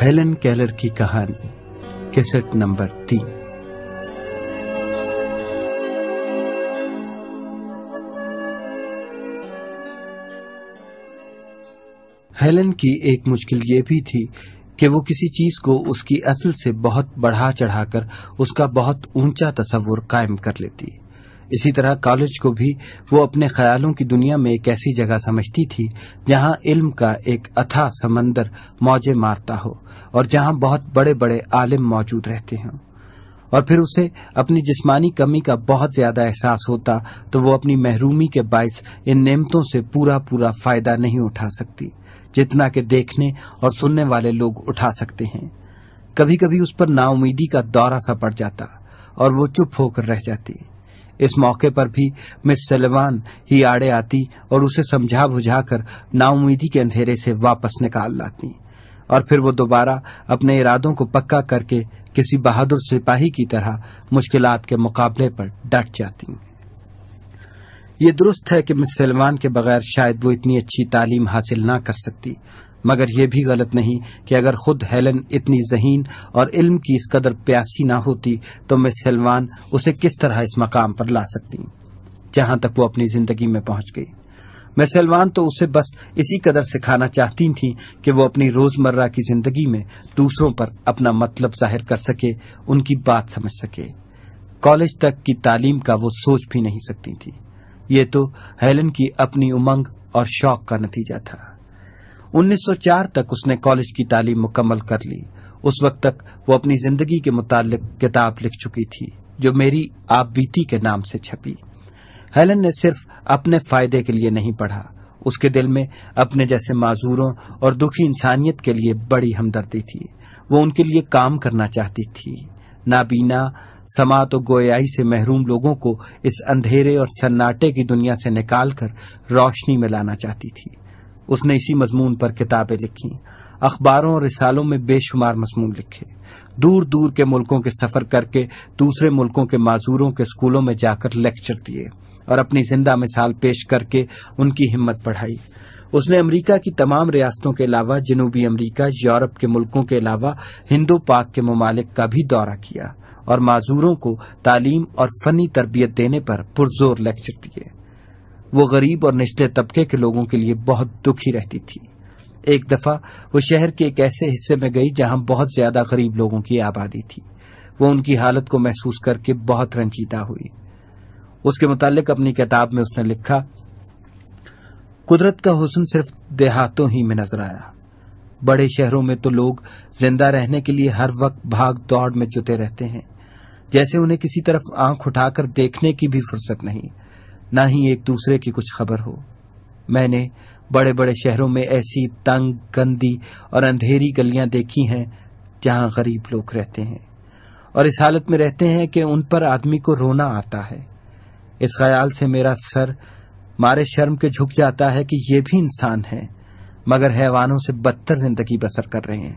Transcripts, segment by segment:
Helen कैलर की कहानी cassette number तीन हेलन की एक मुश्किल ये भी थी कि वो किसी चीज को उसकी असल से बहुत बढ़ा चढ़ाकर उसका बहुत ऊंचा तस्वुर कायम कर लेती इसी तरह कॉलेज को भी वो अपने ख्यालों की दुनिया में एक ऐसी जगह समझती थी जहां इल्म का एक अथा समंदर मौजे मारता हो और जहां बहुत बड़े बड़े आलिम मौजूद रहते हों और फिर उसे अपनी जिस्मानी कमी का बहुत ज्यादा एहसास होता तो वो अपनी महरूमी के बायस इन नियमतों से पूरा पूरा फायदा नहीं उठा सकती जितना कि देखने और सुनने वाले लोग उठा सकते हैं कभी कभी उस पर नाउमीदी का दौरा सा पड़ जाता और वो चुप होकर रह जाती इस मौके पर भी मिस सलमान ही आड़े आती और उसे समझा बुझाकर नाउमीदी के अंधेरे से वापस निकाल लाती और फिर वो दोबारा अपने इरादों को पक्का करके किसी बहादुर सिपाही की तरह मुश्किलात के मुकाबले पर डट जाती ये दुरुस्त है कि मिस सलमान के बगैर शायद वो इतनी अच्छी तालीम हासिल ना कर सकती मगर यह भी गलत नहीं कि अगर खुद हेलन इतनी जहीन और इल्म की इस कदर प्यासी ना होती तो मैं सलमान उसे किस तरह इस मकाम पर ला सकती जहां तक वो अपनी जिंदगी में पहुंच गई मैं सलमान तो उसे बस इसी कदर सिखाना चाहती थी कि वो अपनी रोजमर्रा की जिंदगी में दूसरों पर अपना मतलब जाहिर कर सके उनकी बात समझ सके कॉलेज तक की तालीम का वो सोच भी नहीं सकती थी ये तो हेलन की अपनी उमंग और शौक का नतीजा था 1904 तक उसने कॉलेज की तालीम मुकम्मल कर ली उस वक्त तक वो अपनी जिंदगी के मुतालिक किताब लिख चुकी थी जो मेरी आप बीती के नाम से छपी हेलन ने सिर्फ अपने फायदे के लिए नहीं पढ़ा उसके दिल में अपने जैसे माजूरों और दुखी इंसानियत के लिए बड़ी हमदर्दी थी वो उनके लिए काम करना चाहती थी नाबीना समात और गोयाई से महरूम लोगों को इस अंधेरे और सन्नाटे की दुनिया से निकालकर रोशनी में लाना चाहती थी उसने इसी मजमून पर किताबें लिखी अखबारों और रिसालों में बेशुमार मजमून लिखे दूर दूर के मुल्कों के सफर करके दूसरे मुल्कों के माजूरों के स्कूलों में जाकर लेक्चर दिए और अपनी जिंदा मिसाल पेश करके उनकी हिम्मत बढ़ाई उसने अमरीका की तमाम रियासतों के अलावा जनूबी अमरीका यूरोप के मुल्कों के अलावा हिंदो पाक के ममालिक का भी दौरा किया और माजूरों को तालीम और फनी तरबियत देने पर पुरजोर लेक्चर दिए वो गरीब और निचले तबके के लोगों के लिए बहुत दुखी रहती थी एक दफा वो शहर के एक ऐसे हिस्से में गई जहां बहुत ज्यादा गरीब लोगों की आबादी थी वो उनकी हालत को महसूस करके बहुत रंजीदा हुई उसके मुतालिक अपनी किताब में उसने लिखा कुदरत का हुसन सिर्फ देहातों ही में नजर आया बड़े शहरों में तो लोग जिंदा रहने के लिए हर वक्त भाग दौड़ में जुटे रहते हैं जैसे उन्हें किसी तरफ आंख उठाकर देखने की भी फुर्सत नहीं ना ही एक दूसरे की कुछ खबर हो मैंने बड़े बड़े शहरों में ऐसी तंग गंदी और अंधेरी गलियां देखी हैं जहां गरीब लोग रहते हैं और इस हालत में रहते हैं कि उन पर आदमी को रोना आता है इस ख्याल से मेरा सर मारे शर्म के झुक जाता है कि ये भी इंसान है मगर हैवानों से बदतर जिंदगी बसर कर रहे हैं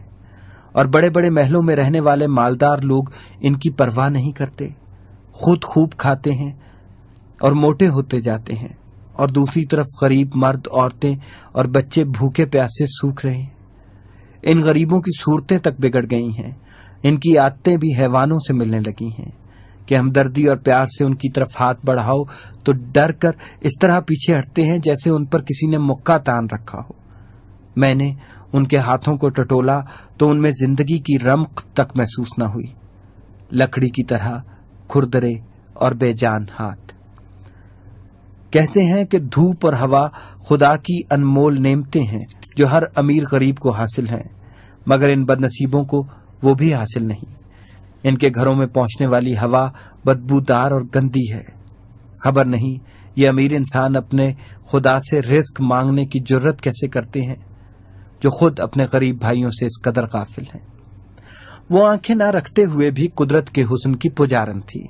और बड़े बड़े महलों में रहने वाले मालदार लोग इनकी परवाह नहीं करते खुद खूब खाते हैं और मोटे होते जाते हैं और दूसरी तरफ गरीब मर्द औरतें और बच्चे भूखे प्यासे सूख रहे हैं इन गरीबों की सूरतें तक बिगड़ गई हैं इनकी आदतें भी हैवानों से मिलने लगी हैं कि हमदर्दी और प्यार से उनकी तरफ हाथ बढ़ाओ तो डर कर इस तरह पीछे हटते हैं जैसे उन पर किसी ने मुक्का तान रखा हो मैंने उनके हाथों को टटोला तो उनमें जिंदगी की रमक तक महसूस न हुई लकड़ी की तरह खुरदरे और बेजान हाथ कहते हैं कि धूप और हवा खुदा की अनमोल नेमते हैं जो हर अमीर गरीब को हासिल हैं मगर इन बदनसीबों को वो भी हासिल नहीं इनके घरों में पहुंचने वाली हवा बदबूदार और गंदी है खबर नहीं ये अमीर इंसान अपने खुदा से रिस्क मांगने की जरूरत कैसे करते हैं जो खुद अपने गरीब भाइयों से इस कदर काफिल हैं वो आंखें ना रखते हुए भी कुदरत के हुसन की पुजारन थी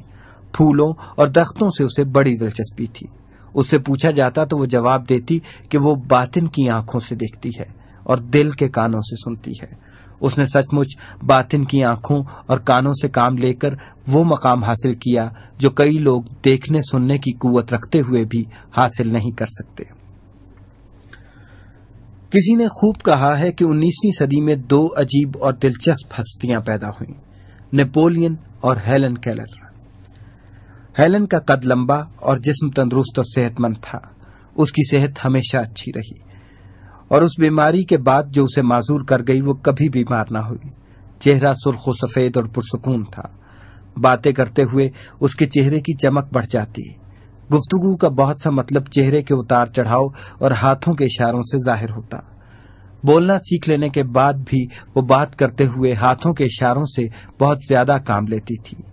फूलों और दख्तों से उसे बड़ी दिलचस्पी थी उससे पूछा जाता तो वो जवाब देती कि वो बातिन की आंखों से देखती है और दिल के कानों से सुनती है उसने सचमुच बातिन की आंखों और कानों से काम लेकर वो मकाम हासिल किया जो कई लोग देखने सुनने की कुवत रखते हुए भी हासिल नहीं कर सकते किसी ने खूब कहा है कि 19वीं सदी में दो अजीब और दिलचस्प हस्तियां पैदा हुईं नेपोलियन और हेलन कैलर हेलन का कद लंबा और जिस्म तंदुरुस्त और सेहतमंद था उसकी सेहत हमेशा अच्छी रही और उस बीमारी के बाद जो उसे माजूर कर गई वो कभी बीमार ना हुई चेहरा सुर्ख सफेद और पुरसकून था बातें करते हुए उसके चेहरे की चमक बढ़ जाती गुफ्तगु का बहुत सा मतलब चेहरे के उतार चढ़ाव और हाथों के इशारों से जाहिर होता बोलना सीख लेने के बाद भी वो बात करते हुए हाथों के इशारों से बहुत ज्यादा काम लेती थी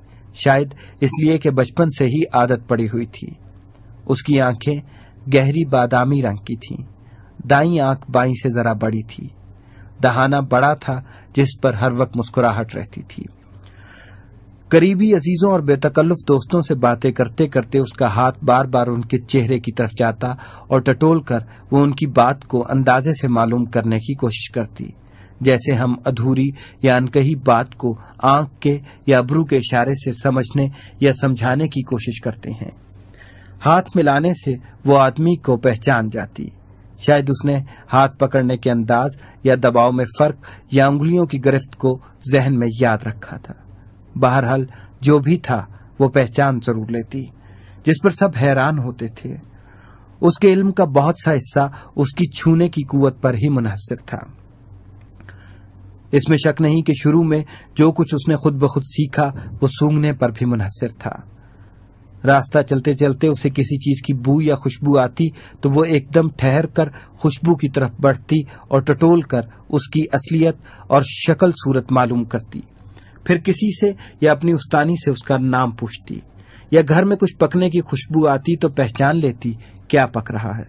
शायद इसलिए कि बचपन से ही आदत पड़ी हुई थी उसकी आंखें गहरी बादामी रंग की थीं, दाई आंख बाई से जरा बड़ी थी दहाना बड़ा था जिस पर हर वक्त मुस्कुराहट रहती थी करीबी अजीजों और बेतकल्लुफ दोस्तों से बातें करते करते उसका हाथ बार बार उनके चेहरे की तरफ जाता और टटोल कर वो उनकी बात को अंदाजे से मालूम करने की कोशिश करती जैसे हम अधूरी या अनकही बात को आंख के या ब्रू के इशारे से समझने या समझाने की कोशिश करते हैं हाथ मिलाने से वो आदमी को पहचान जाती शायद उसने हाथ पकड़ने के अंदाज या दबाव में फर्क या उंगलियों की गिरफ्त को जहन में याद रखा था बहरहाल जो भी था वो पहचान जरूर लेती जिस पर सब हैरान होते थे उसके इल्म का बहुत सा हिस्सा उसकी छूने की कुवत पर ही मुनहसर था इसमें शक नहीं कि शुरू में जो कुछ उसने खुद ब खुद सीखा वो सूंघने पर भी मुनहसर था रास्ता चलते चलते उसे किसी चीज की बू या खुशबू आती तो वो एकदम ठहर कर खुशबू की तरफ बढ़ती और टटोल कर उसकी असलियत और शक्ल सूरत मालूम करती फिर किसी से या अपनी उस्तानी से उसका नाम पूछती या घर में कुछ पकने की खुशबू आती तो पहचान लेती क्या पक रहा है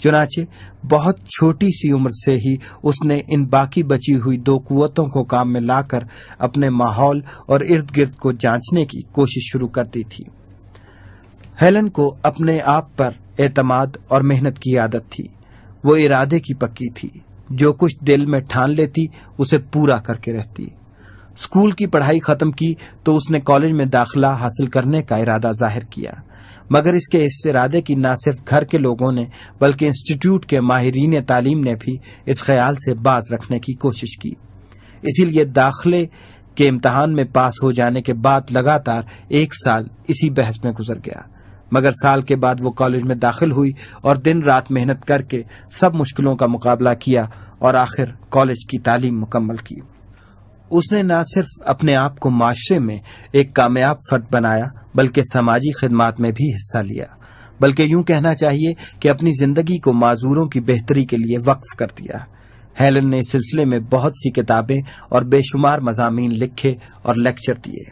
चुनाचे बहुत छोटी सी उम्र से ही उसने इन बाकी बची हुई दो कुतों को काम में लाकर अपने माहौल और इर्द गिर्द को जांचने की कोशिश शुरू कर दी थी हेलन को अपने आप पर एतमाद और मेहनत की आदत थी वो इरादे की पक्की थी जो कुछ दिल में ठान लेती उसे पूरा करके रहती स्कूल की पढ़ाई खत्म की तो उसने कॉलेज में दाखिला हासिल करने का इरादा जाहिर किया मगर इसके इससे इरादे की न सिर्फ घर के लोगों ने बल्कि इंस्टीट्यूट के माहरीन तालीम ने भी इस ख्याल से बाज रखने की कोशिश की इसीलिए दाखिले के इम्तहान में पास हो जाने के बाद लगातार एक साल इसी बहस में गुजर गया मगर साल के बाद वो कॉलेज में दाखिल हुई और दिन रात मेहनत करके सब मुश्किलों का मुकाबला किया और आखिर कॉलेज की तालीम मुकम्मल की उसने न सिर्फ अपने आप को माशरे में एक कामयाब फर्द बनाया बल्कि समाजी खदमात में भी हिस्सा लिया बल्कि यूं कहना चाहिए कि अपनी जिंदगी को माजूरों की बेहतरी के लिए वक्फ कर दिया हेलन ने इस सिलसिले में बहुत सी किताबें और बेशुमार मजामी लिखे और लेक्चर दिए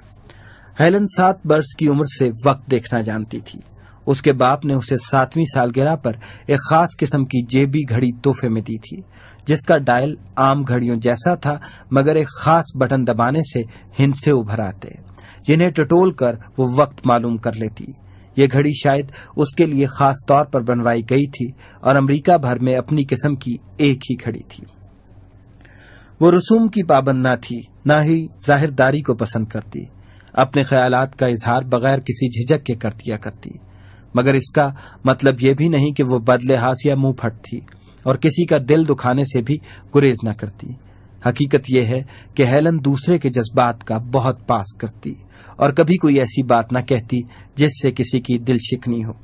हेलन सात वर्ष की उम्र से वक्त देखना जानती थी उसके बाप ने उसे सातवीं सालगिरह पर एक खास किस्म की जेबी घड़ी तोहफे में दी थी जिसका डायल आम घड़ियों जैसा था मगर एक खास बटन दबाने से हिंसे उभर आते जिन्हें टटोल कर वो वक्त मालूम कर लेती ये घड़ी शायद उसके लिए खास तौर पर बनवाई गई थी और अमेरिका भर में अपनी किस्म की एक ही घड़ी थी वो रसूम की पाबंद ना थी न ही जाहिरदारी को पसंद करती अपने ख्यालात का इजहार बगैर किसी झिझक के कर दिया करती मगर इसका मतलब यह भी नहीं कि वो बदले हास या मुंह फट थी और किसी का दिल दुखाने से भी गुरेज न करती हकीकत यह है कि हेलन दूसरे के जज्बात का बहुत पास करती और कभी कोई ऐसी बात न कहती जिससे किसी की दिल शिकनी हो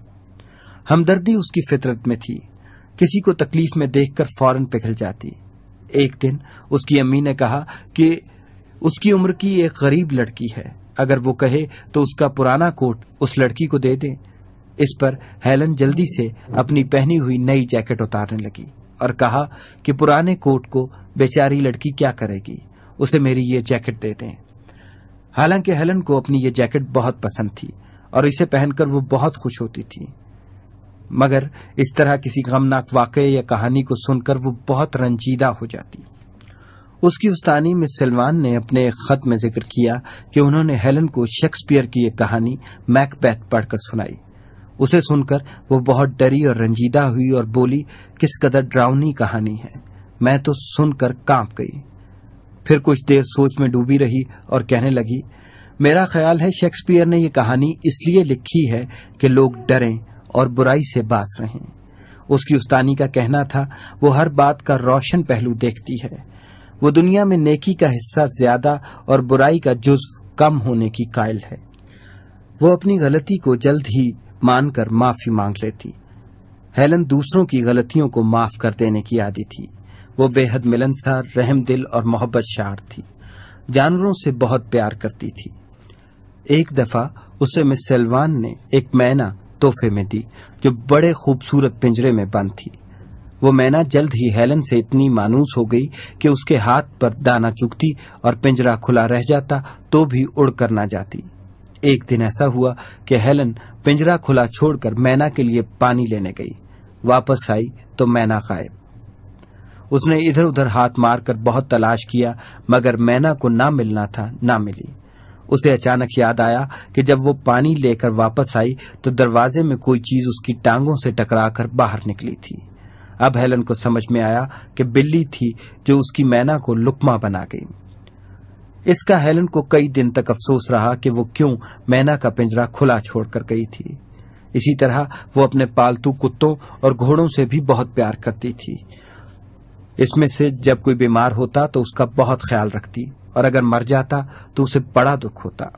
हमदर्दी उसकी फितरत में थी किसी को तकलीफ में देखकर फौरन पिघल जाती एक दिन उसकी अम्मी ने कहा कि उसकी उम्र की एक गरीब लड़की है अगर वो कहे तो उसका पुराना कोट उस लड़की को दे दे इस पर हेलन जल्दी से अपनी पहनी हुई नई जैकेट उतारने लगी और कहा कि पुराने कोट को बेचारी लड़की क्या करेगी उसे मेरी ये जैकेट दे दें हालांकि हेलन को अपनी ये जैकेट बहुत पसंद थी और इसे पहनकर वो बहुत खुश होती थी मगर इस तरह किसी गमनाक वाक्य या कहानी को सुनकर वो बहुत रंजीदा हो जाती उसकी उस्तानी में सिलवान ने अपने एक खत में जिक्र किया कि उन्होंने हेलन को शेक्सपियर की एक कहानी मैकबैथ पढ़कर सुनाई उसे सुनकर वो बहुत डरी और रंजीदा हुई और बोली किस कदर ड्राउनी कहानी है मैं तो सुनकर कांप गई फिर कुछ देर सोच में डूबी रही और कहने लगी मेरा ख्याल है शेक्सपियर ने ये कहानी इसलिए लिखी है कि लोग डरें और बुराई से बास रहें उसकी उस्तानी का कहना था वो हर बात का रोशन पहलू देखती है वो दुनिया में नेकी का हिस्सा ज्यादा और बुराई का जुज्व कम होने की कायल है वो अपनी गलती को जल्द ही मानकर माफी मांग लेती हेलन दूसरों की गलतियों को माफ कर देने की आदि थी वो बेहद मिलनसार रहम दिल और मोहब्बत शार थी जानवरों से बहुत प्यार करती थी एक दफा उसे मिस सेलवान ने एक मैना तोहफे में दी जो बड़े खूबसूरत पिंजरे में बंद थी वो मैना जल्द ही हेलन से इतनी मानूस हो गई कि उसके हाथ पर दाना चुकती और पिंजरा खुला रह जाता तो भी उड़कर ना जाती एक दिन ऐसा हुआ कि हेलन पिंजरा खुला छोड़कर मैना के लिए पानी लेने गई वापस आई तो मैना गायब उसने इधर उधर हाथ मारकर बहुत तलाश किया मगर मैना को ना मिलना था ना मिली उसे अचानक याद आया कि जब वो पानी लेकर वापस आई तो दरवाजे में कोई चीज उसकी टांगों से टकराकर बाहर निकली थी अब हेलन को समझ में आया कि बिल्ली थी जो उसकी मैना को लुकमा बना गई इसका हेलन को कई दिन तक अफसोस रहा कि वो क्यों मैना का पिंजरा खुला छोड़कर गई थी इसी तरह वो अपने पालतू कुत्तों और घोड़ों से भी बहुत प्यार करती थी इसमें से जब कोई बीमार होता तो उसका बहुत ख्याल रखती और अगर मर जाता तो उसे बड़ा दुख होता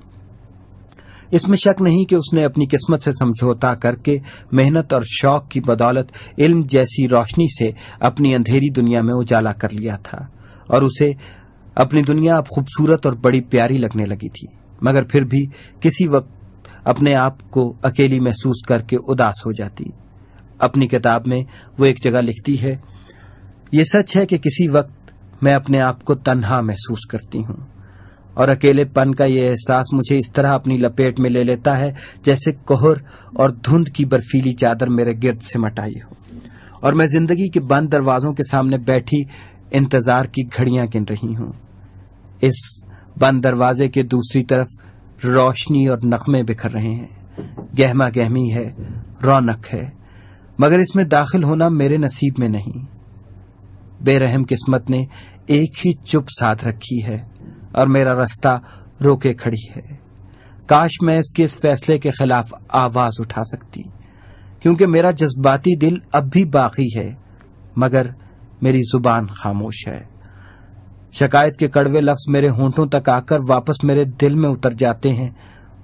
इसमें शक नहीं कि उसने अपनी किस्मत से समझौता करके मेहनत और शौक की बदौलत इल्म जैसी रोशनी से अपनी अंधेरी दुनिया में उजाला कर लिया था और उसे अपनी दुनिया अब खूबसूरत और बड़ी प्यारी लगने लगी थी मगर फिर भी किसी वक्त अपने आप को अकेली महसूस करके उदास हो जाती अपनी किताब में वो एक जगह लिखती है ये सच है कि किसी वक्त मैं अपने आप को तन्हा महसूस करती हूँ और अकेलेपन का यह एहसास मुझे इस तरह अपनी लपेट में ले लेता है जैसे कोहर और धुंध की बर्फीली चादर मेरे गिर्द से मटाई हो और मैं जिंदगी के बंद दरवाजों के सामने बैठी इंतजार की घड़ियां गिन रही हूं इस बंद दरवाजे के दूसरी तरफ रोशनी और नखमे बिखर रहे हैं गहमा गहमी है रौनक है मगर इसमें दाखिल होना मेरे नसीब में नहीं बेरहम किस्मत ने एक ही चुप साथ रखी है और मेरा रास्ता रोके खड़ी है काश मैं इसके इस फैसले के खिलाफ आवाज उठा सकती क्योंकि मेरा जज्बाती दिल अब भी बाकी है मगर मेरी जुबान खामोश है शिकायत के कड़वे लफ्ज मेरे होंठों तक आकर वापस मेरे दिल में उतर जाते हैं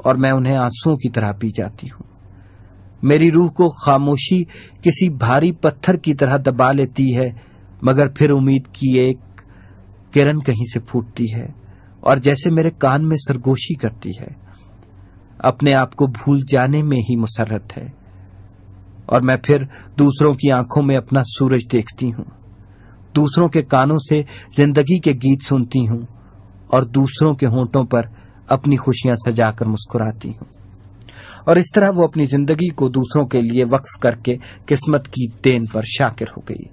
और मैं उन्हें आंसुओं की तरह पी जाती हूँ मेरी रूह को खामोशी किसी भारी पत्थर की तरह दबा लेती है मगर फिर उम्मीद की एक किरण कहीं से फूटती है और जैसे मेरे कान में सरगोशी करती है अपने आप को भूल जाने में ही मुसरत है और मैं फिर दूसरों की आंखों में अपना सूरज देखती हूँ दूसरों के कानों से जिंदगी के गीत सुनती हूं और दूसरों के होंठों पर अपनी खुशियां सजाकर मुस्कुराती हूँ और इस तरह वो अपनी जिंदगी को दूसरों के लिए वक्फ करके किस्मत की देन पर शाकिर हो गई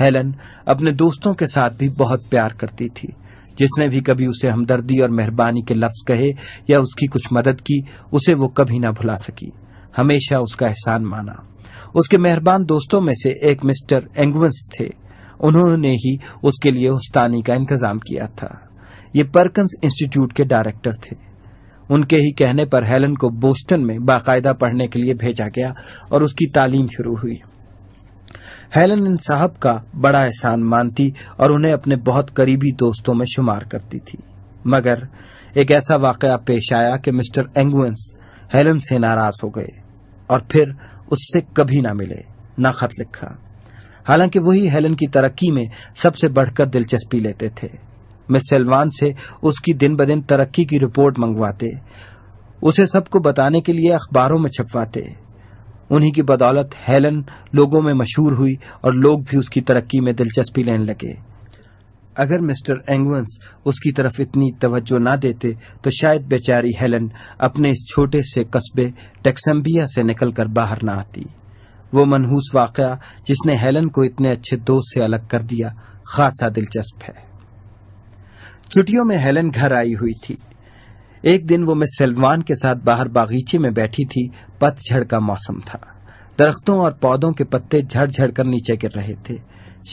हेलन अपने दोस्तों के साथ भी बहुत प्यार करती थी जिसने भी कभी उसे हमदर्दी और मेहरबानी के लफ्ज कहे या उसकी कुछ मदद की उसे वो कभी ना भुला सकी हमेशा उसका एहसान माना उसके मेहरबान दोस्तों में से एक मिस्टर एंगवंस थे उन्होंने ही उसके लिए उस्तानी का इंतजाम किया था ये पर्कंस इंस्टीट्यूट के डायरेक्टर थे उनके ही कहने पर हेलन को बोस्टन में बाकायदा पढ़ने के लिए भेजा गया और उसकी तालीम शुरू हुई हेलन इन साहब का बड़ा एहसान मानती और उन्हें अपने बहुत करीबी दोस्तों में शुमार करती थी मगर एक ऐसा वाकया पेश आया कि मिस्टर एंगुएंस हेलन से नाराज हो गए और फिर उससे कभी ना मिले ना खत लिखा हालांकि वही हेलन की तरक्की में सबसे बढ़कर दिलचस्पी लेते थे मैं सलमान से उसकी दिन ब दिन तरक्की की रिपोर्ट मंगवाते उसे सबको बताने के लिए अखबारों में छपवाते उन्हीं की बदौलत हेलन लोगों में मशहूर हुई और लोग भी उसकी तरक्की में दिलचस्पी लेने लगे अगर मिस्टर एंगवंस उसकी तरफ इतनी तवज्जो ना देते तो शायद बेचारी हेलन अपने इस छोटे से कस्बे टेक्सम्बिया से निकलकर बाहर ना आती वो मनहूस वाक़ जिसने हेलन को इतने अच्छे दोस्त से अलग कर दिया खासा दिलचस्प है छुट्टियों में हेलन घर आई हुई थी एक दिन वो मिस सलवान के साथ बाहर बागीचे में बैठी थी पतझड़ का मौसम था दरख्तों और पौधों के पत्ते झड़झड़ कर नीचे गिर रहे थे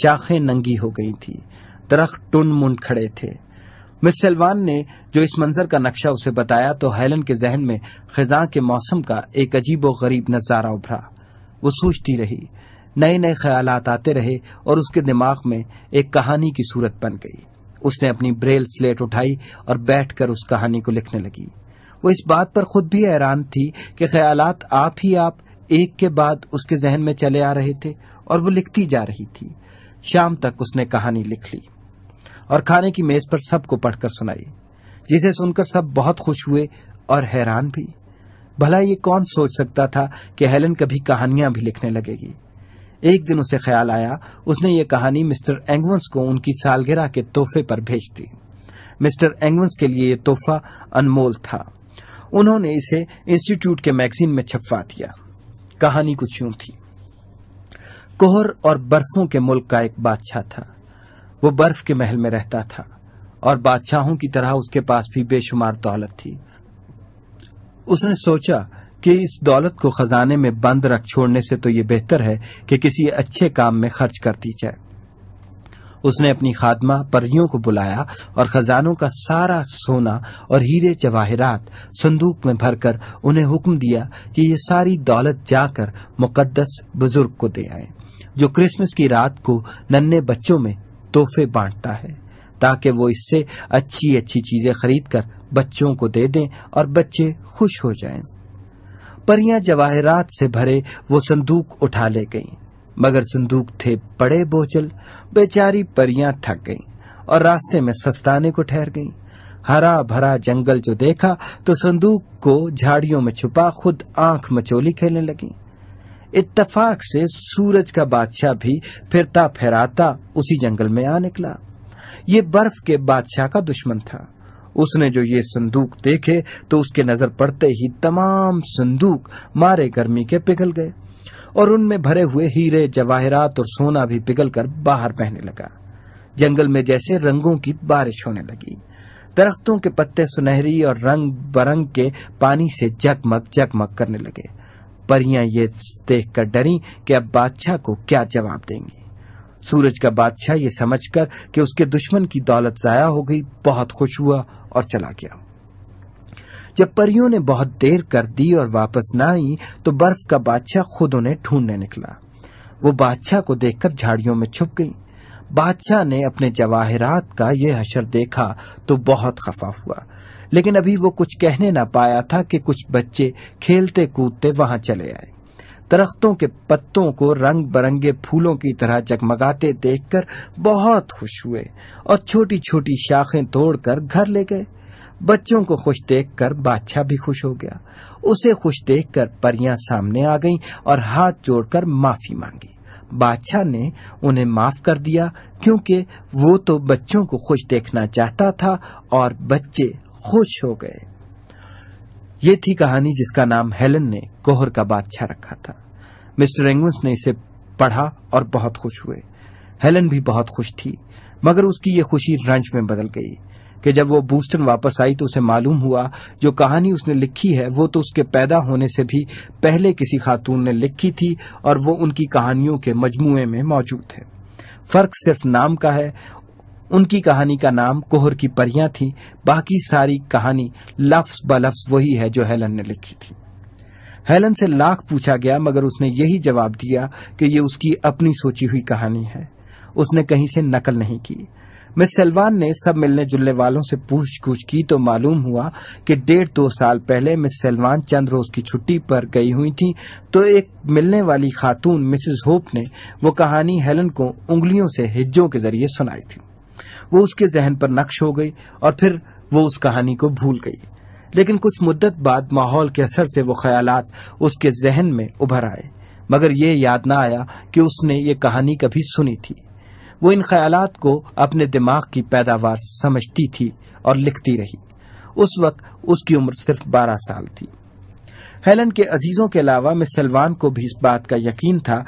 शाखें नंगी हो गई थी दरख्त टुन मुन खड़े थे मिस सलवान ने जो इस मंजर का नक्शा उसे बताया तो हेलन के जहन में खिजा के मौसम का एक अजीब व गरीब नजारा उभरा वो सोचती रही नए नए ख्याल आते रहे और उसके दिमाग में एक कहानी की सूरत बन गई उसने अपनी ब्रेल स्लेट उठाई और बैठकर उस कहानी को लिखने लगी वो इस बात पर खुद भी हैरान थी कि ख्याल आप ही आप एक के बाद उसके जहन में चले आ रहे थे और वो लिखती जा रही थी शाम तक उसने कहानी लिख ली और खाने की मेज पर सबको पढ़कर सुनाई जिसे सुनकर सब बहुत खुश हुए और हैरान भी भला ये कौन सोच सकता था कि हेलन कभी कहानियां भी लिखने लगेगी एक दिन उसे ख्याल आया उसने ये कहानी मिस्टर एंगवंस को उनकी सालगिरह के तोहफे पर भेज दी मिस्टर एंगवंस के लिए ये तोहफा अनमोल था उन्होंने इसे इंस्टीट्यूट के मैगजीन में छपवा दिया कहानी कुछ यूं थी कोहर और बर्फों के मुल्क का एक बादशाह था वो बर्फ के महल में रहता था और बादशाहों की तरह उसके पास भी बेशुमार दौलत थी उसने सोचा कि इस दौलत को खजाने में बंद रख छोड़ने से तो ये बेहतर है कि किसी अच्छे काम में खर्च कर दी जाए उसने अपनी खादमा परियों को बुलाया और खजानों का सारा सोना और हीरे जवाहरात संदूक में भरकर उन्हें हुक्म दिया कि ये सारी दौलत जाकर मुकद्दस बुजुर्ग को दे आए जो क्रिसमस की रात को नन्हे बच्चों में तोहफे बांटता है ताकि वो इससे अच्छी अच्छी चीजें खरीद कर बच्चों को दे दें और बच्चे खुश हो जाएं। परियां जवाहरात से भरे वो संदूक उठा ले गईं, मगर संदूक थे बड़े बोझल बेचारी परियां थक गईं और रास्ते में सस्ताने को ठहर गईं। हरा भरा जंगल जो देखा तो संदूक को झाड़ियों में छुपा खुद आंख मचोली खेलने लगी इत्तफाक से सूरज का बादशाह भी फिरता फहराता उसी जंगल में आ निकला ये बर्फ के बादशाह का दुश्मन था उसने जो ये संदूक देखे तो उसके नजर पड़ते ही तमाम संदूक मारे गर्मी के पिघल गए और उनमें भरे हुए हीरे जवाहरात और सोना भी पिघलकर बाहर बहने लगा जंगल में जैसे रंगों की बारिश होने लगी दरख्तों के पत्ते सुनहरी और रंग बरंग के पानी से जगमग जगमग करने लगे परियां ये देखकर डरी कि अब बादशाह को क्या जवाब देंगी सूरज का बादशाह ये समझकर कि उसके दुश्मन की दौलत जाया हो गई बहुत खुश हुआ और चला गया जब परियों ने बहुत देर कर दी और वापस न आई तो बर्फ का बादशाह खुद उन्हें ढूंढने निकला वो बादशाह को देखकर झाड़ियों में छुप गई बादशाह ने अपने जवाहरात का यह हशर देखा तो बहुत खफा हुआ लेकिन अभी वो कुछ कहने ना पाया था कि कुछ बच्चे खेलते कूदते वहां चले आए दरख्तों के पत्तों को रंग बिरंगे फूलों की तरह जगमगाते देखकर बहुत खुश हुए और छोटी छोटी शाखें तोड़कर घर ले गए बच्चों को खुश देखकर बादशाह भी खुश हो गया उसे खुश देखकर परियां सामने आ गईं और हाथ जोड़कर माफी मांगी बादशाह ने उन्हें माफ कर दिया क्योंकि वो तो बच्चों को खुश देखना चाहता था और बच्चे खुश हो गए ये थी कहानी जिसका नाम हेलन ने कोहर का बादशाह रखा था मिस्टर एंगुंस ने इसे पढ़ा और बहुत खुश हुए हेलन भी बहुत खुश थी मगर उसकी ये खुशी रंज में बदल गई कि जब वो बूस्टन वापस आई तो उसे मालूम हुआ जो कहानी उसने लिखी है वो तो उसके पैदा होने से भी पहले किसी खातून ने लिखी थी और वो उनकी कहानियों के मजमुए में मौजूद है फर्क सिर्फ नाम का है उनकी कहानी का नाम कोहर की परियां थी बाकी सारी कहानी लफ्स ब वही है जो हेलन ने लिखी थी हेलन से लाख पूछा गया मगर उसने यही जवाब दिया कि ये उसकी अपनी सोची हुई कहानी है उसने कहीं से नकल नहीं की मिस सलवान ने सब मिलने जुलने वालों से पूछगूछ की तो मालूम हुआ कि डेढ़ दो साल पहले मिस सलवान चंद रोज की छुट्टी पर गई हुई थी तो एक मिलने वाली खातून मिसिज होप ने वो कहानी हेलन को उंगलियों से हिज्जों के जरिए सुनाई थी वो उसके जहन पर नक्श हो गई और फिर वो उस कहानी को भूल गई लेकिन कुछ मुद्दत बाद माहौल के असर से वो ख्यालात उसके जहन में उभर आए मगर ये याद न आया कि उसने ये कहानी कभी सुनी थी वो इन ख्यालात को अपने दिमाग की पैदावार समझती थी और लिखती रही उस वक्त उसकी उम्र सिर्फ बारह साल थी हेलन के अजीजों के अलावा मिस सलवान को भी इस बात का यकीन था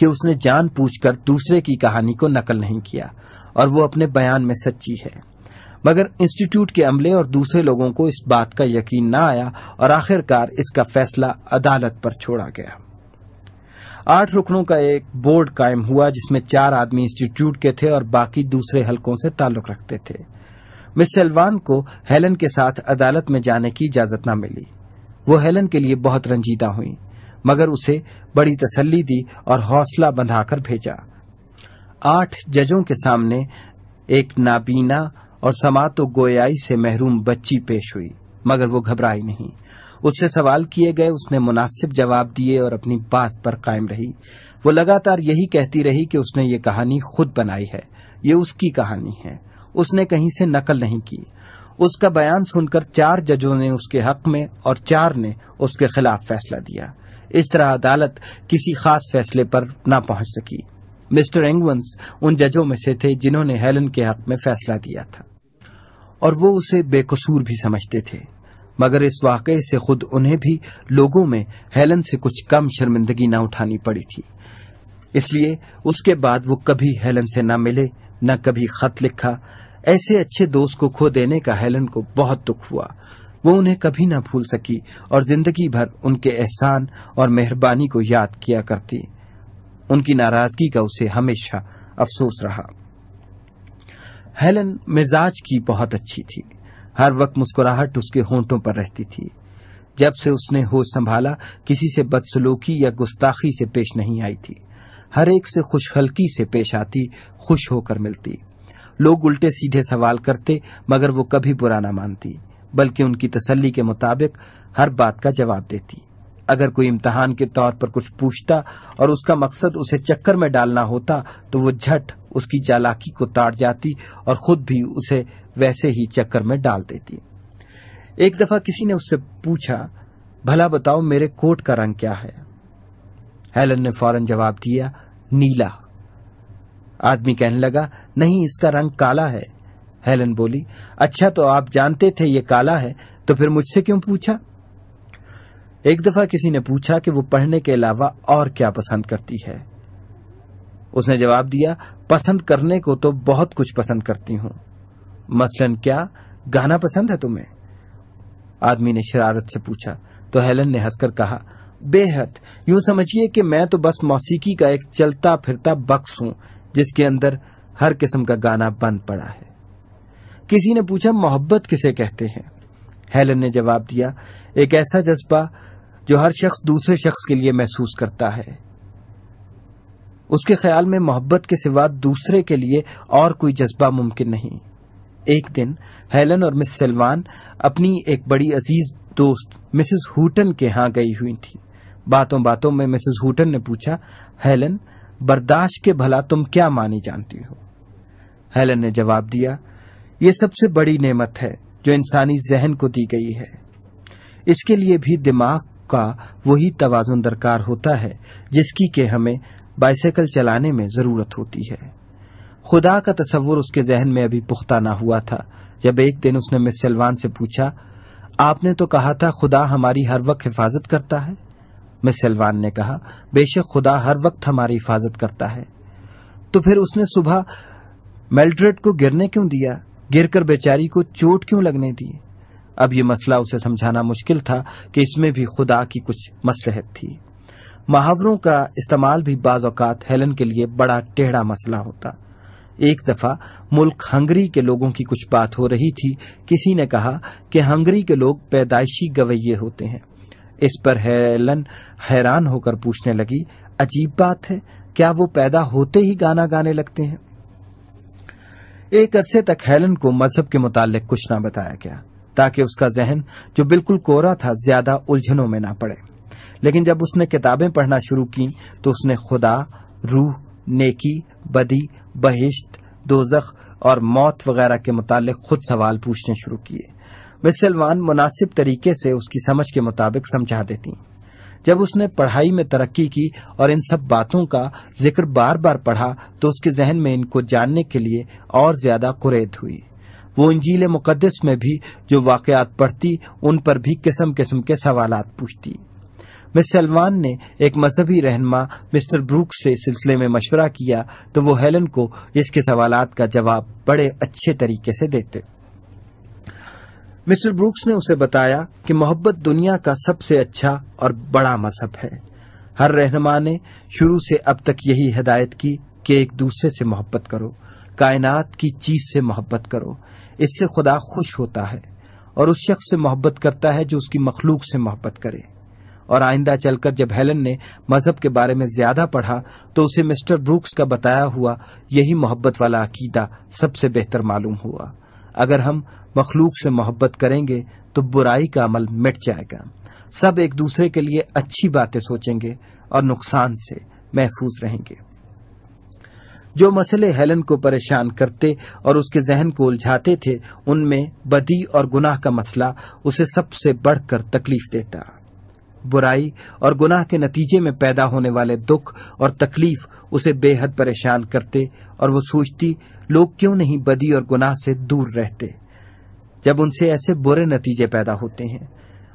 कि उसने जान पूछकर दूसरे की कहानी को नकल नहीं किया और वो अपने बयान में सच्ची है मगर इंस्टीट्यूट के अमले और दूसरे लोगों को इस बात का यकीन न आया और आखिरकार इसका फैसला अदालत पर छोड़ा गया आठ रुकनों का एक बोर्ड कायम हुआ जिसमें चार आदमी इंस्टीट्यूट के थे और बाकी दूसरे हलकों से ताल्लुक रखते थे मिस सलवान को हेलन के साथ अदालत में जाने की इजाजत न मिली वो हेलन के लिए बहुत रंजीदा हुई मगर उसे बड़ी तसल्ली दी और हौसला बंधाकर भेजा आठ जजों के सामने एक नाबीना और समातो गोयाई से महरूम बच्ची पेश हुई मगर वो घबराई नहीं उससे सवाल किए गए उसने मुनासिब जवाब दिए और अपनी बात पर कायम रही वो लगातार यही कहती रही कि उसने ये कहानी खुद बनाई है ये उसकी कहानी है उसने कहीं से नकल नहीं की उसका बयान सुनकर चार जजों ने उसके हक में और चार ने उसके खिलाफ फैसला दिया इस तरह अदालत किसी खास फैसले पर न पहुंच सकी मिस्टर एंगवंस उन जजों में से थे जिन्होंने हेलन के हक में फैसला दिया था और वो उसे बेकसूर भी समझते थे मगर इस वाकये से खुद उन्हें भी लोगों में हेलन से कुछ कम शर्मिंदगी न उठानी पड़ी थी इसलिए उसके बाद वो कभी हेलन से न मिले न कभी खत लिखा ऐसे अच्छे दोस्त को खो देने का हेलन को बहुत दुख हुआ वो उन्हें कभी न भूल सकी और जिंदगी भर उनके एहसान और मेहरबानी को याद किया करती उनकी नाराजगी का उसे हमेशा अफसोस रहा हेलन मिजाज की बहुत अच्छी थी हर वक्त मुस्कुराहट उसके होंठों पर रहती थी जब से उसने होश संभाला किसी से बदसलूकी या गुस्ताखी से पेश नहीं आई थी हर एक से खुशखलकी से पेश आती खुश होकर मिलती लोग उल्टे सीधे सवाल करते मगर वो कभी बुरा ना मानती बल्कि उनकी तसल्ली के मुताबिक हर बात का जवाब देती अगर कोई इम्तहान के तौर पर कुछ पूछता और उसका मकसद उसे चक्कर में डालना होता तो वो झट उसकी चालाकी को ताड़ जाती और खुद भी उसे वैसे ही चक्कर में डाल देती एक दफा किसी ने उससे पूछा भला बताओ मेरे कोट का रंग क्या है हेलन ने फौरन जवाब दिया नीला आदमी कहने लगा नहीं इसका रंग काला है हेलन बोली अच्छा तो आप जानते थे ये काला है तो फिर मुझसे क्यों पूछा एक दफा किसी ने पूछा कि वो पढ़ने के अलावा और क्या पसंद करती है उसने जवाब दिया पसंद करने को तो बहुत कुछ पसंद करती हूं मसलन क्या गाना पसंद है तुम्हें आदमी ने शरारत से पूछा तो हेलन ने हंसकर कहा बेहद यूं समझिए कि मैं तो बस मौसीकी का एक चलता फिरता बक्स हूं जिसके अंदर हर किस्म का गाना बंद पड़ा है किसी ने पूछा मोहब्बत किसे कहते हैं हेलन ने जवाब दिया एक ऐसा जज्बा जो हर शख्स दूसरे शख्स के लिए महसूस करता है उसके ख्याल में मोहब्बत के सिवा दूसरे के लिए और कोई जज्बा मुमकिन नहीं एक दिन हेलन और मिस सलमान अपनी एक बड़ी अजीज दोस्त मिसेस हुटन के यहां गई हुई थी बातों बातों में मिसेस हुटन ने पूछा हेलन बर्दाश्त के भला तुम क्या मानी जानती हो हेलन ने जवाब दिया यह सबसे बड़ी नेमत है जो इंसानी जहन को दी गई है इसके लिए भी दिमाग का वही तोज़ुन दरकार होता है जिसकी के हमें बाइसाइकिल चलाने में ज़रूरत होती है खुदा का तस्वुर उसके जहन में अभी पुख्ता ना हुआ था जब एक दिन उसने मिस सलवान से पूछा आपने तो कहा था खुदा हमारी हर वक्त हिफाजत करता है मिस सलवान ने कहा बेशक खुदा हर वक्त हमारी हिफाजत करता है तो फिर उसने सुबह मेल्ड्रेड को गिरने क्यों दिया गिरकर बेचारी को चोट क्यों लगने दी अब ये मसला उसे समझाना मुश्किल था कि इसमें भी खुदा की कुछ मसलहत थी महावरों का इस्तेमाल भी बाज अवकात हेलन के लिए बड़ा टेढ़ा मसला होता एक दफा मुल्क हंगरी के लोगों की कुछ बात हो रही थी किसी ने कहा कि हंगरी के लोग पैदाइशी गवैये होते हैं इस पर हेलन हैरान होकर पूछने लगी अजीब बात है क्या वो पैदा होते ही गाना गाने लगते हैं एक अरसे तक हेलन को मजहब के मुतालिक कुछ ना बताया गया ताकि उसका जहन जो बिल्कुल कोरा था ज्यादा उलझनों में ना पड़े लेकिन जब उसने किताबें पढ़ना शुरू की तो उसने खुदा रूह नेकी बदी बहिश्त दोजख और मौत वगैरह के मुतालिक खुद सवाल पूछने शुरू किए मिसलमान मुनासिब तरीके से उसकी समझ के मुताबिक समझा देती जब उसने पढ़ाई में तरक्की की और इन सब बातों का जिक्र बार बार पढ़ा तो उसके जहन में इनको जानने के लिए और ज्यादा कुरेद हुई वो इंजील मुकदस में भी जो वाकयात पढ़ती उन पर भी किस्म किस्म के सवाल पूछती मिस सलमान ने एक मजहबी रहनमा मिस्टर ब्रूक से सिलसिले में मशवरा किया तो वो हेलन को इसके सवाल का जवाब बड़े अच्छे तरीके से देते मिस्टर ब्रूक्स ने उसे बताया कि मोहब्बत दुनिया का सबसे अच्छा और बड़ा मजहब है हर रहनमा ने शुरू से अब तक यही हिदायत की कि एक दूसरे से मोहब्बत करो कायनात की चीज से मोहब्बत करो इससे खुदा खुश होता है और उस शख्स से मोहब्बत करता है जो उसकी मखलूक से मोहब्बत करे और आइंदा चलकर जब हेलन ने मजहब के बारे में ज्यादा पढ़ा तो उसे मिस्टर ब्रूक्स का बताया हुआ यही मोहब्बत वाला अकीदा सबसे बेहतर मालूम हुआ अगर हम मखलूक से मोहब्बत करेंगे तो बुराई का अमल मिट जाएगा सब एक दूसरे के लिए अच्छी बातें सोचेंगे और नुकसान से महफूज रहेंगे जो मसले हेलन को परेशान करते और उसके जहन को उलझाते थे उनमें बदी और गुनाह का मसला उसे सबसे बढ़कर तकलीफ देता बुराई और गुनाह के नतीजे में पैदा होने वाले दुख और तकलीफ उसे बेहद परेशान करते और वो सोचती लोग क्यों नहीं बदी और गुनाह से दूर रहते जब उनसे ऐसे बुरे नतीजे पैदा होते हैं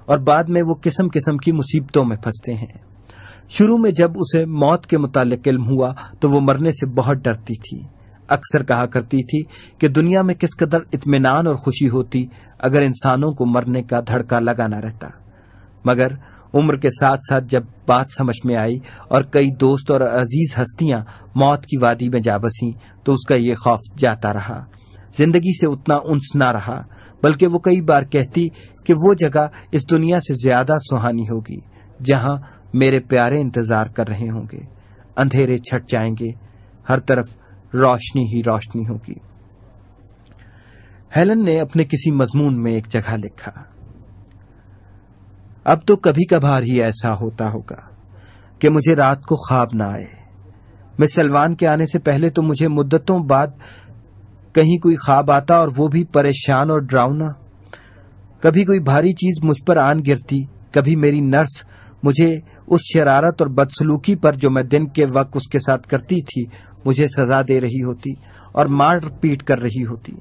और बाद में वो किस्म किस्म की मुसीबतों में फंसते हैं शुरू में जब उसे मौत के मुतालिक इल्म हुआ तो वो मरने से बहुत डरती थी अक्सर कहा करती थी कि दुनिया में किस कदर इतमान और खुशी होती अगर इंसानों को मरने का धड़का लगा ना रहता मगर उम्र के साथ साथ जब बात समझ में आई और कई दोस्त और अजीज हस्तियां मौत की वादी में जा बसी तो उसका ये खौफ जाता रहा जिंदगी से उतना उन्स ना रहा बल्कि वो कई बार कहती कि वो जगह इस दुनिया से ज्यादा सुहानी होगी जहां मेरे प्यारे इंतजार कर रहे होंगे अंधेरे छट जाएंगे हर तरफ रोशनी ही रोशनी होगी हेलन ने अपने किसी मजमून में एक जगह लिखा अब तो कभी कभार ही ऐसा होता होगा कि मुझे रात को ख्वाब ना आए मैं सलवान के आने से पहले तो मुझे मुद्दतों बाद कहीं कोई ख्वाब आता और वो भी परेशान और डरावना कभी कोई भारी चीज मुझ पर आन गिरती कभी मेरी नर्स मुझे उस शरारत और बदसलूकी पर जो मैं दिन के वक्त उसके साथ करती थी मुझे सजा दे रही होती और मार पीट कर रही होती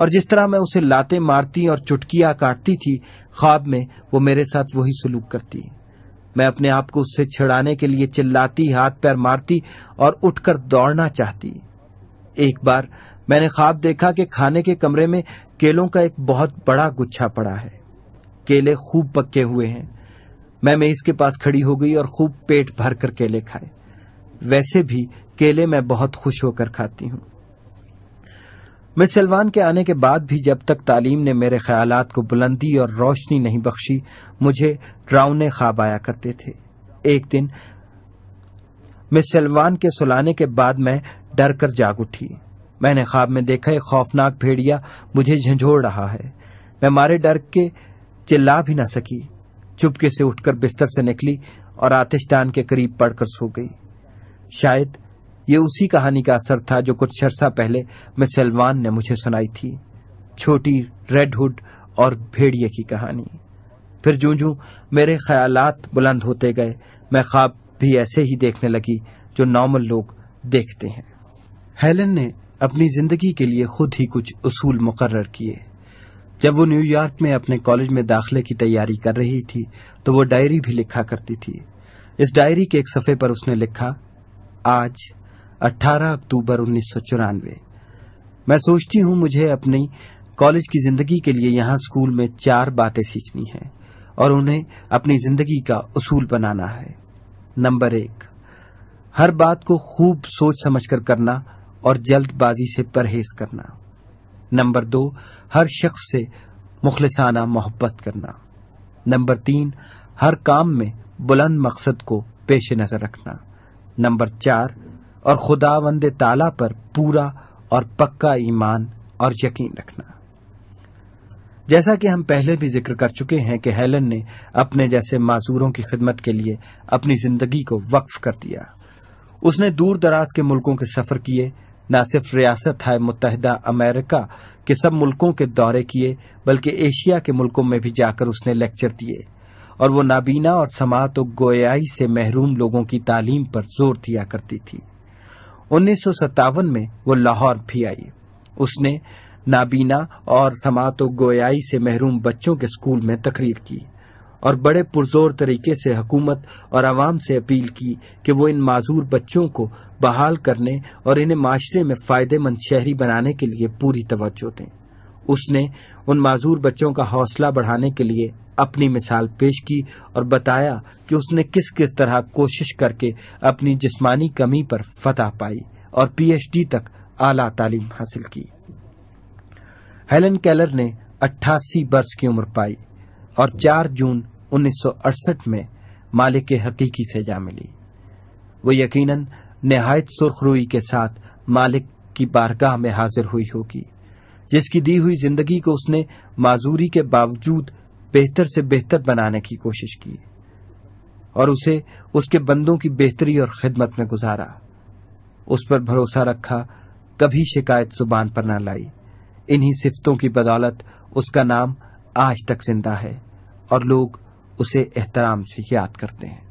और जिस तरह मैं उसे लाते मारती और चुटकियां काटती थी ख्वाब में वो मेरे साथ वही सुलूक करती मैं अपने आप को उससे छिड़ाने के लिए चिल्लाती हाथ पैर मारती और उठकर दौड़ना चाहती एक बार मैंने ख्वाब देखा कि खाने के कमरे में केलों का एक बहुत बड़ा गुच्छा पड़ा है केले खूब पक्के हुए हैं मैं इसके पास खड़ी हो गई और खूब पेट भर कर केले खाए वैसे भी केले मैं बहुत खुश होकर खाती हूं मिस सलवान के आने के बाद भी जब तक तालीम ने मेरे ख्याल को बुलंदी और रोशनी नहीं बख्शी मुझे रावने ख्वाब आया करते थे एक दिन मिस सलवान के सुलाने के बाद मैं डर कर जाग उठी मैंने ख्वाब में देखा एक खौफनाक भेड़िया मुझे झंझोड़ रहा है मैं मारे डर के चिल्ला भी ना सकी चुपके से उठकर बिस्तर से निकली और आतिशदान के करीब पड़कर सो गई शायद ये उसी कहानी का असर था जो कुछ अरसा पहले मैं सलमान ने मुझे सुनाई थी छोटी रेड हुड और भेड़िए की कहानी फिर जू जू मेरे ख्यालात बुलंद होते गए मैं ख्वाब भी ऐसे ही देखने लगी जो नॉर्मल लोग देखते हैं हेलन ने अपनी जिंदगी के लिए खुद ही कुछ उसूल मुकर्र किए जब वो न्यूयॉर्क में अपने कॉलेज में दाखिले की तैयारी कर रही थी तो वो डायरी भी लिखा करती थी इस डायरी के एक सफ़े पर उसने लिखा आज 18 अक्टूबर उन्नीस मैं सोचती हूँ मुझे अपनी कॉलेज की जिंदगी के लिए यहाँ स्कूल में चार बातें सीखनी है और उन्हें अपनी जिंदगी का उसूल बनाना है नंबर एक हर बात को खूब सोच समझकर करना और जल्दबाजी से परहेज करना नंबर दो हर शख्स से मुखलसाना मोहब्बत करना नंबर तीन हर काम में बुलंद मकसद को पेश नज़र रखना नंबर चार और खुदा वंद ताला पर पूरा और पक्का ईमान और यकीन रखना जैसा कि हम पहले भी जिक्र कर चुके हैं कि हेलन ने अपने जैसे माजूरों की खिदमत के लिए अपनी जिंदगी को वक्फ कर दिया उसने दूर दराज के मुल्कों के सफर किए न सिर्फ रियासत है मुतहदा अमेरिका के सब मुल्कों के दौरे किए बल्कि एशिया के मुल्कों में भी जाकर उसने लेक्चर दिए और वो नाबीना और समात गोयाई से महरूम लोगों की तालीम पर जोर दिया करती थी उन्नीस में वो लाहौर भी आई उसने नाबीना और समात गोयाई से महरूम बच्चों के स्कूल में तकरीर की और बड़े पुरजोर तरीके से हकूमत और आवाम से अपील की कि वो इन माजूर बच्चों को बहाल करने और इन्हें माशरे में फ़ायदेमंद शहरी बनाने के लिए पूरी तवज्जो दें उसने उन माजूर बच्चों का हौसला बढ़ाने के लिए अपनी मिसाल पेश की और बताया कि उसने किस किस तरह कोशिश करके अपनी जिस्मानी कमी पर फतह पाई और पीएचडी तक आला तालीम हासिल की हेलन कैलर ने 88 वर्ष की उम्र पाई और 4 जून 1968 में मालिक के हकीकी से जा मिली वो यकीनन नहायत सुरखरुई के साथ मालिक की बारगाह में हाजिर हुई होगी जिसकी दी हुई जिंदगी को उसने माजूरी के बावजूद बेहतर से बेहतर बनाने की कोशिश की और उसे उसके बंदों की बेहतरी और खिदमत में गुजारा उस पर भरोसा रखा कभी शिकायत जुबान पर न लाई इन्हीं सिफतों की बदौलत उसका नाम आज तक जिंदा है और लोग उसे एहतराम से याद करते हैं